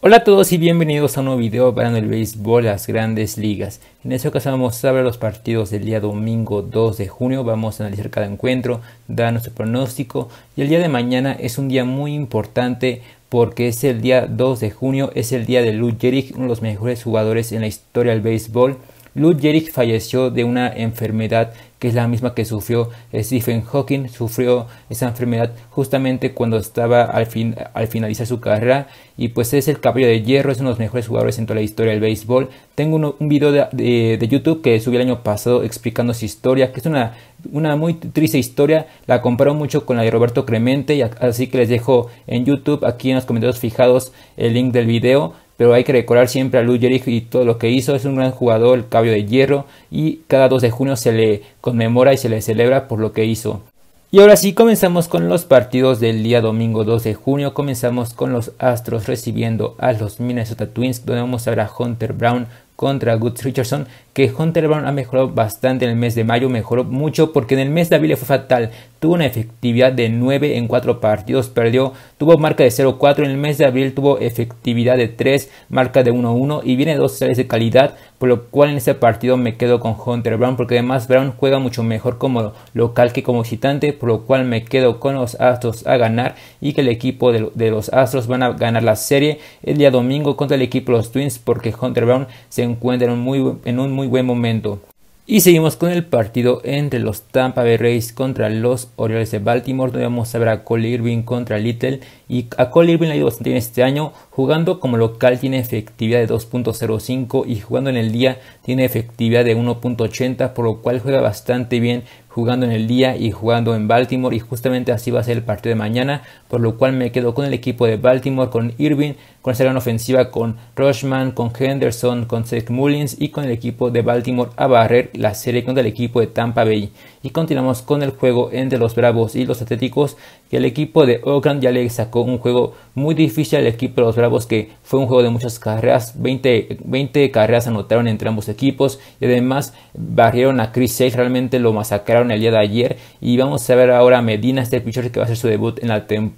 Hola a todos y bienvenidos a un nuevo video para el béisbol, las grandes ligas. En este ocasión vamos a ver los partidos del día domingo 2 de junio, vamos a analizar cada encuentro, dar nuestro pronóstico y el día de mañana es un día muy importante porque es el día 2 de junio, es el día de Lou Gehrig, uno de los mejores jugadores en la historia del béisbol. Lou falleció de una enfermedad que es la misma que sufrió Stephen Hawking. Sufrió esa enfermedad justamente cuando estaba al, finalizar su carrera. Y pues es el caballo de hierro, es uno de los mejores jugadores en toda la historia del béisbol. Tengo un, video de, YouTube que subí el año pasado explicando su historia, que es una, una muy triste historia. La comparo mucho con la de Roberto Clemente. Y así que les dejo en YouTube, aquí en los comentarios fijados, el link del video pero hay que recordar siempre a Lou y todo lo que hizo. Es un gran jugador, el cabello de hierro, y cada 2 de junio se le conmemora y se le celebra por lo que hizo. Y ahora sí, comenzamos con los partidos del día domingo 2 de junio. Comenzamos con los Astros recibiendo a los Minnesota Twins, donde vamos a ver a Hunter Brown contra Goods Richardson, que Hunter Brown ha mejorado bastante en el mes de mayo, mejoró mucho porque en el mes de abril fue fatal, tuvo una efectividad de 9 en 4 partidos, perdió, tuvo marca de 0-4, en el mes de abril tuvo efectividad de 3, marca de 1-1 y viene dos series de calidad, por lo cual en este partido me quedo con Hunter Brown porque además Brown juega mucho mejor como local que como visitante, por lo cual me quedo con los Astros a ganar y que el equipo de, los Astros van a ganar la serie el día domingo contra el equipo de los Twins porque Hunter Brown se encuentra muy, en un muy buen momento. Y seguimos con el partido entre los Tampa Bay Rays contra los Orioles de Baltimore, donde vamos a ver a Cole Irving contra Little. Y a Cole Irving le ha ido bastante bien este año, jugando como local tiene efectividad de 2.05 y jugando en el día tiene efectividad de 1.80, por lo cual juega bastante bien jugando en el día y jugando en Baltimore y justamente así va a ser el partido de mañana por lo cual me quedo con el equipo de Baltimore, con Irving, con la gran ofensiva, con Rushman, con Henderson, con Seth Mullins y con el equipo de Baltimore a barrer la serie contra el equipo de Tampa Bay. Y continuamos con el juego entre los Bravos y los Atléticos, que el equipo de Oakland ya le sacó un juego muy difícil al equipo de los Bravos, que fue un juego de muchas carreras, 20, 20 carreras anotaron entre ambos equipos y además barrieron a Chris Sale, realmente lo masacraron el día de ayer y vamos a ver ahora a Medina, este pitcher que va a hacer su debut en la temporada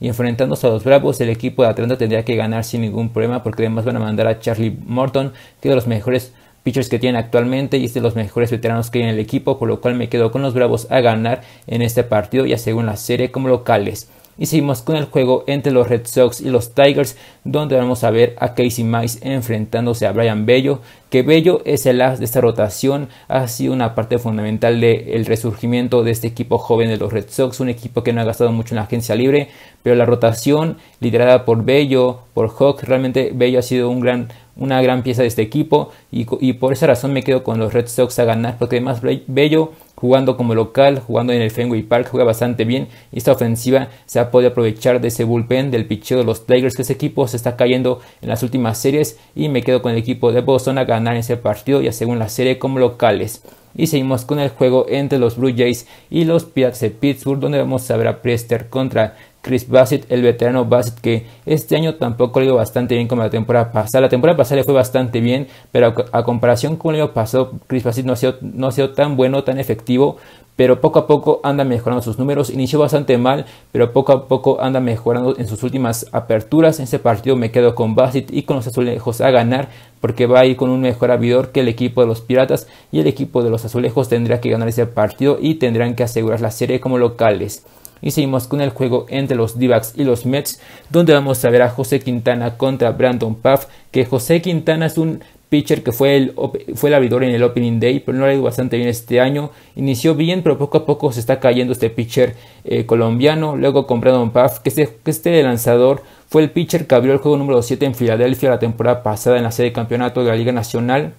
y enfrentándose a los Bravos, el equipo de Atlanta tendría que ganar sin ningún problema porque además van a mandar a Charlie Morton, que es de los mejores pitchers que tiene actualmente y es de los mejores veteranos que hay en el equipo, por lo cual me quedo con los Bravos a ganar en este partido, ya según la serie como locales. Y seguimos con el juego entre los Red Sox y los Tigers, donde vamos a ver a Casey Mice enfrentándose a Brian Bello, que Bello es el as de esta rotación, ha sido una parte fundamental del resurgimiento de este equipo joven de los Red Sox, un equipo que no ha gastado mucho en la agencia libre, pero la rotación liderada por Bello, por Hawk, realmente Bello ha sido un gran una gran pieza de este equipo y, y, por esa razón me quedo con los Red Sox a ganar porque además Bello jugando como local, jugando en el Fenway Park, juega bastante bien y esta ofensiva se ha podido aprovechar de ese bullpen del picheo de los Tigers, que ese equipo se está cayendo en las últimas series y me quedo con el equipo de Boston a ganar ese partido y según la serie como locales. Y seguimos con el juego entre los Blue Jays y los Pirates de Pittsburgh, donde vamos a ver a Prester contra Chris Bassett, el veterano Bassett, que este año tampoco ha ido bastante bien como la temporada pasada. La temporada pasada le fue bastante bien, pero a comparación con el año pasado, Chris Bassett no ha sido, tan bueno, tan efectivo, pero poco a poco anda mejorando sus números. Inició bastante mal, pero poco a poco anda mejorando en sus últimas aperturas. En ese partido me quedo con Bassett y con los azulejos a ganar, porque va a ir con un mejor abridor que el equipo de los Piratas y el equipo de los azulejos tendrá que ganar ese partido y tendrán que asegurar la serie como locales. Y seguimos con el juego entre los d y los Mets, donde vamos a ver a José Quintana contra Brandon Puff, que José Quintana es un pitcher que fue el, fue el abridor en el Opening Day, pero no lo ha ido bastante bien este año. Inició bien, pero poco a poco se está cayendo este pitcher eh, colombiano. Luego con Brandon Puff, que este, que este lanzador fue el pitcher que abrió el juego número 7 en Filadelfia la temporada pasada en la serie de campeonato de la Liga Nacional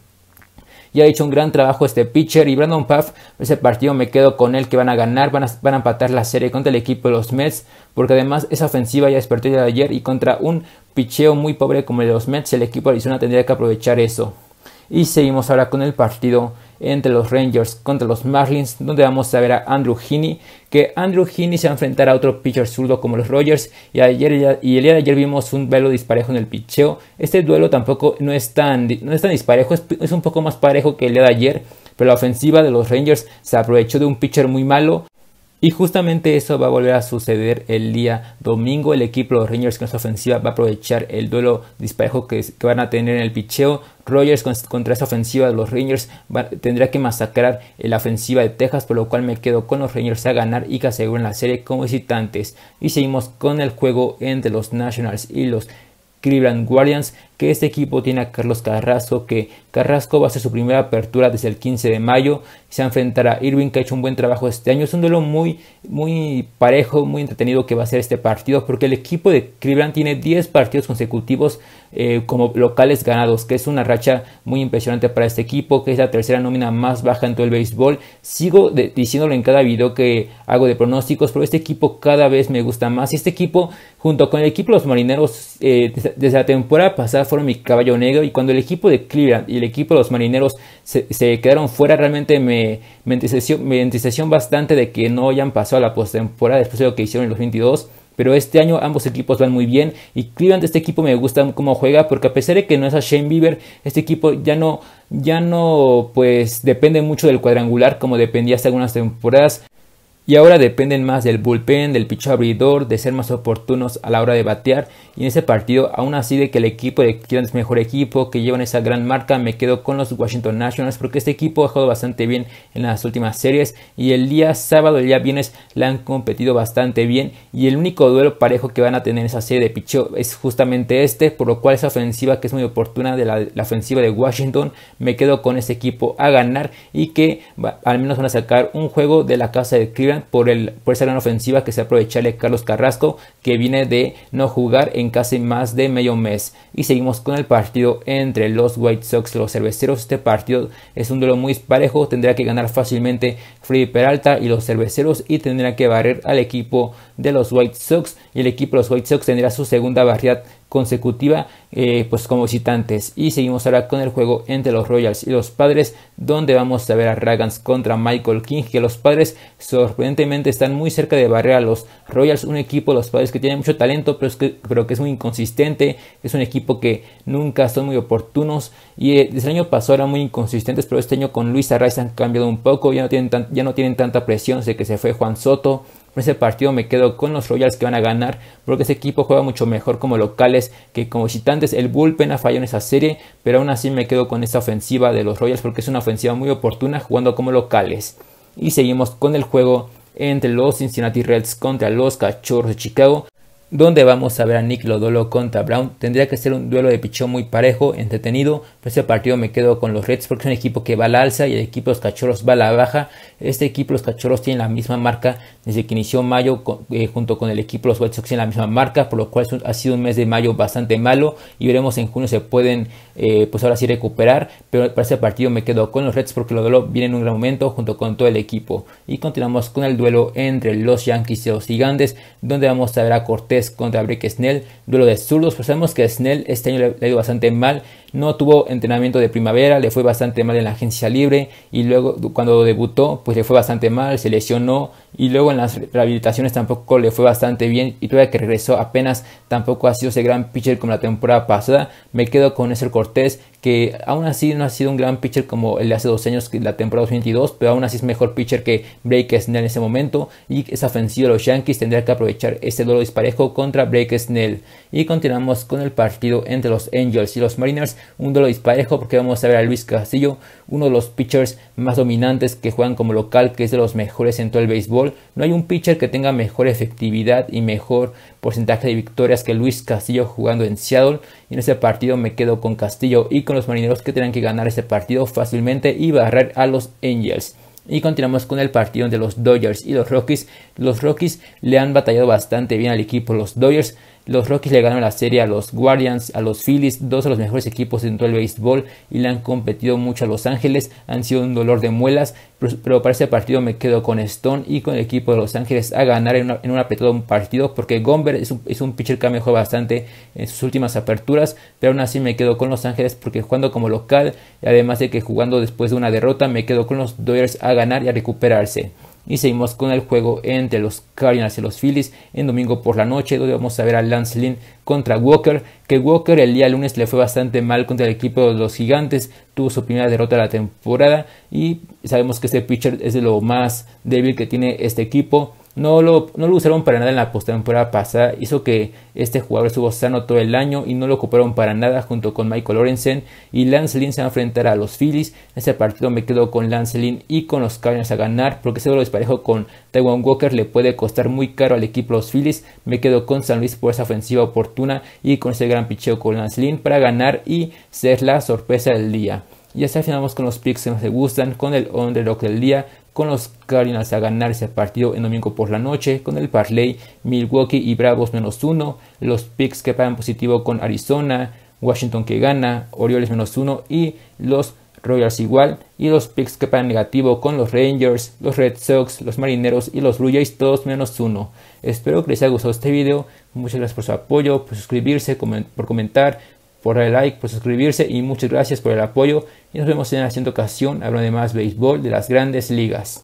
ya ha hecho un gran trabajo este pitcher. Y Brandon Puff, ese partido me quedo con él que van a ganar, van a, van a empatar la serie contra el equipo de los Mets, porque además esa ofensiva ya despertó ya de ayer y contra un picheo muy pobre como el de los Mets, el equipo de Arizona tendría que aprovechar eso. Y seguimos ahora con el partido entre los Rangers contra los Marlins, donde vamos a ver a Andrew Heaney, que Andrew Heaney se va a enfrentar a otro pitcher zurdo como los Rogers, y, ayer, y el día de ayer vimos un duelo disparejo en el pitcheo. Este duelo tampoco no es tan, no disparejo, es, es un poco más parejo que el día de ayer, pero la ofensiva de los Rangers se aprovechó de un pitcher muy malo y justamente eso va a volver a suceder el día domingo. El equipo de los Rangers con su ofensiva va a aprovechar el duelo disparejo que, van a tener en el picheo. Rogers contra esa ofensiva de los Rangers tendría que masacrar la ofensiva de Texas, por lo cual me quedo con los Rangers a ganar y que aseguren la serie como visitantes. Y seguimos con el juego entre los Nationals y los Cleveland Guardians este equipo tiene a Carlos Carrasco, que Carrasco va a hacer su primera apertura desde el 15 de mayo, se va a enfrentar a Irving que ha hecho un buen trabajo este año, es un duelo muy, muy parejo, muy entretenido que va a ser este partido, porque el equipo de Cleveland tiene 10 partidos consecutivos eh, como locales ganados, que es una racha muy impresionante para este equipo, que es la tercera nómina más baja en todo el béisbol, sigo diciéndolo en cada video que hago de pronósticos, pero este equipo cada vez me gusta más, y este equipo junto con el equipo de los marineros eh, desde la temporada pasada fueron mi caballo negro y cuando el equipo de Cleveland y el equipo de los marineros se, quedaron fuera realmente me, me, bastante de que no hayan pasado a la postemporada después de lo que hicieron en los 22 pero este año ambos equipos van muy bien y Cleveland este equipo me gusta cómo juega porque a pesar de que no es a Shane Bieber este equipo ya no ya no pues depende mucho del cuadrangular como dependía hasta algunas temporadas y ahora dependen más del bullpen, del picho abridor, de ser más oportunos a la hora de batear y en ese partido aún así de que el equipo de Cleveland es mejor equipo, que llevan esa gran marca, me quedo con los Washington Nationals porque este equipo ha jugado bastante bien en las últimas series y el día sábado, el día viernes la han competido bastante bien y el único duelo parejo que van a tener en esa serie de picho es justamente este, por lo cual esa ofensiva que es muy oportuna de la, ofensiva de Washington, me quedo con ese equipo a ganar y que al menos van a sacar un juego de la casa de Cleveland por, el, por esa gran ofensiva que se de Carlos Carrasco, que viene de no jugar en casi más de medio mes. Y seguimos con el partido entre los White Sox y los cerveceros. Este partido es un duelo muy parejo, tendrá que ganar fácilmente Freddy Peralta y los cerveceros y tendrá que barrer al equipo de los White Sox. Y el equipo de los White Sox tendrá su segunda barrera consecutiva eh, pues como visitantes. Y seguimos ahora con el juego entre los Royals y los Padres, donde vamos a ver a Ragans contra Michael King, que los Padres sorprendentemente están muy cerca de barrer a los Royals, un equipo, los Padres que tiene mucho talento, pero, que, es muy inconsistente, es un equipo que nunca son muy oportunos y eh, desde el año pasado eran muy inconsistentes, pero este año con Luis Arraiz han cambiado un poco, ya no tienen, ya no tienen tanta presión, de que se fue Juan Soto. En ese partido me quedo con los Royals que van a ganar, porque ese equipo juega mucho mejor como locales que como visitantes. El bullpen ha fallado en esa serie, pero aún así me quedo con esta ofensiva de los Royals porque es una ofensiva muy oportuna jugando como locales. Y seguimos con el juego entre los Cincinnati Reds contra los Cachorros de Chicago donde vamos a ver a Nick Lodolo contra Brown. Tendría que ser un duelo de pichón muy parejo, entretenido. Pues ese partido me quedo con los Reds porque es un equipo que va a la alza y el equipo de los Cachorros va a la baja. Este equipo los Cachorros tiene la misma marca desde que inició mayo eh, junto con el equipo los White Sox tiene la misma marca, por lo cual ha sido un mes de mayo bastante malo y veremos en junio se pueden eh, pues ahora sí recuperar. Pero para ese partido me quedo con los Reds porque Lodolo viene en un gran momento junto con todo el equipo. Y continuamos con el duelo entre los Yankees y los Gigantes donde vamos a ver a Cortés contra Break Snell, duelo de zurdos. Pues sabemos que Snell este año le ha ido bastante mal, no tuvo entrenamiento de primavera, le fue bastante mal en la agencia libre y luego cuando debutó pues le fue bastante mal, se lesionó y luego en las rehabilitaciones tampoco le fue bastante bien y todavía que regresó apenas tampoco ha sido ese gran pitcher como la temporada pasada. Me quedo con ese Cortés que aún así no ha sido un gran pitcher como el de hace dos años, la temporada 22 pero aún así es mejor pitcher que Blake Snell en ese momento y es ofensiva de los Yankees tendrá que aprovechar este duelo disparejo contra Blake Snell. Y continuamos con el partido entre los Angels y los Mariners, un duelo disparejo porque vamos a ver a Luis Castillo, uno de los pitchers más dominantes que juegan como local, que es de los mejores en todo el béisbol. No hay un pitcher que tenga mejor efectividad y mejor porcentaje de victorias que Luis Castillo jugando en Seattle. Y en ese partido me quedo con Castillo y con los Marineros que tienen que ganar ese partido fácilmente y barrer a los Angels. Y continuamos con el partido de los Dodgers y los Rockies. Los Rockies le han batallado bastante bien al equipo. Los Dodgers los Rockies le ganaron la serie a los Guardians, a los Phillies, dos de los mejores equipos dentro del béisbol y le han competido mucho a Los Ángeles, han sido un dolor de muelas, pero para este partido me quedo con Stone y con el equipo de Los Ángeles a ganar en, una, un apretado partido porque Gomber es un, pitcher que ha mejorado bastante en sus últimas aperturas, pero aún así me quedo con Los Ángeles porque jugando como local, y además de que jugando después de una derrota, me quedo con los Dodgers a ganar y a recuperarse. Y seguimos con el juego entre los Cardinals y los Phillies en domingo por la noche, donde vamos a ver a Lance Lynn contra Walker, que Walker el día lunes le fue bastante mal contra el equipo de los Gigantes, tuvo su primera derrota de la temporada y sabemos que este pitcher es de lo más débil que tiene este equipo. No lo, usaron para nada en la postemporada pasada, hizo que este jugador estuvo sano todo el año y no lo ocuparon para nada junto con Michael Lorenzen y Lance Lynn se va a enfrentar a los Phillies. En ese partido me quedo con Lance Lynn y con los Cardinals a ganar porque ese lo desparejo con Taiwan Walker le puede costar muy caro al equipo los Phillies. Me quedo con San Luis por esa ofensiva oportuna y con ese gran picheo con Lance Lynn para ganar y ser la sorpresa del día. Y así finalizamos con los picks que nos gustan, con el underdog del día con los Cardinals a ganarse el partido en domingo por la noche con el Parley, Milwaukee y Bravos menos uno, los picks que pagan positivo con Arizona, Washington que gana, Orioles menos uno y los Royals igual y los picks que pagan negativo con los Rangers, los Red Sox, los Marineros y los Blue Jays todos menos uno. Espero que les haya gustado este video, muchas gracias por su apoyo, por suscribirse, por comentar, por darle like, por suscribirse y muchas gracias por el apoyo. Y nos vemos en la siguiente ocasión hablando de más béisbol de las grandes ligas.